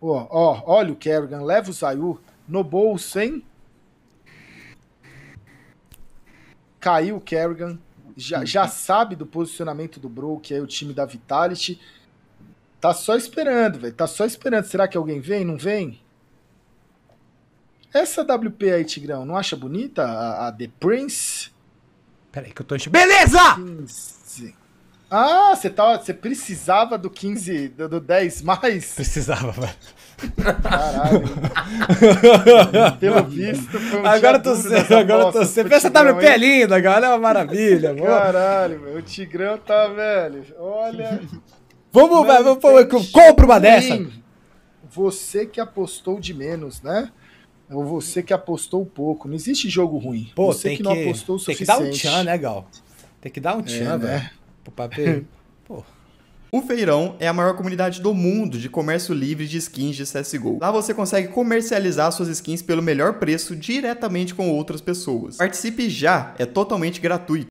Ó, ó, olha o Kerrigan, leva o Zayu no bolso, hein? Caiu o Kerrigan, já, uhum. já sabe do posicionamento do Bro, que é o time da Vitality. Tá só esperando, velho. Tá só esperando. Será que alguém vem? Não vem? Essa WP aí, Tigrão, não acha bonita? A, a The Prince? Peraí que eu tô enchendo. Beleza! 15. Ah, você tava, tá, você precisava do 15, do, do 10 mais? Precisava, velho. Caralho. Pelo visto, foi um Agora tô sendo, agora tô sendo. Pensa WP tá é lindo, agora é uma maravilha, mano. Caralho, meu, o Tigrão tá, velho. Olha. Vamos, velho, vamos, vamos compra uma dessa. Você que apostou de menos, né? Ou você que apostou pouco. Não existe jogo ruim. Pô, você que, que não apostou o suficiente. Tem que dar um tchan, né, Gal? Tem que dar um tchan, é, né? velho. Né? pro papel. Pô. O Feirão é a maior comunidade do mundo de comércio livre de skins de CSGO. Lá você consegue comercializar suas skins pelo melhor preço diretamente com outras pessoas. Participe já, é totalmente gratuito.